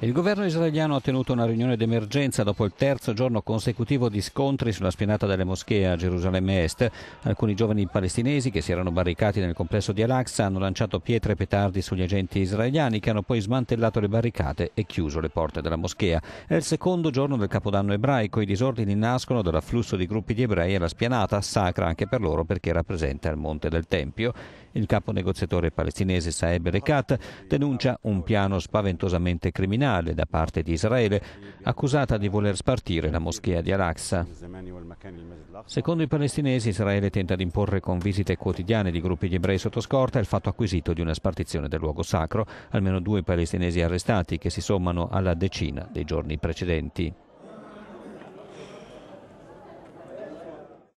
Il governo israeliano ha tenuto una riunione d'emergenza dopo il terzo giorno consecutivo di scontri sulla spianata delle moschee a Gerusalemme Est. Alcuni giovani palestinesi che si erano barricati nel complesso di Al-Aqsa hanno lanciato pietre e petardi sugli agenti israeliani che hanno poi smantellato le barricate e chiuso le porte della moschea. È il secondo giorno del Capodanno ebraico. I disordini nascono dall'afflusso di gruppi di ebrei alla spianata, sacra anche per loro perché rappresenta il Monte del Tempio. Il capo negoziatore palestinese Saeb Rekat denuncia un piano spaventosamente criminale criminale da parte di Israele, accusata di voler spartire la moschea di Al-Aqsa. Secondo i palestinesi, Israele tenta di imporre con visite quotidiane di gruppi di ebrei sotto scorta il fatto acquisito di una spartizione del luogo sacro, almeno due palestinesi arrestati che si sommano alla decina dei giorni precedenti.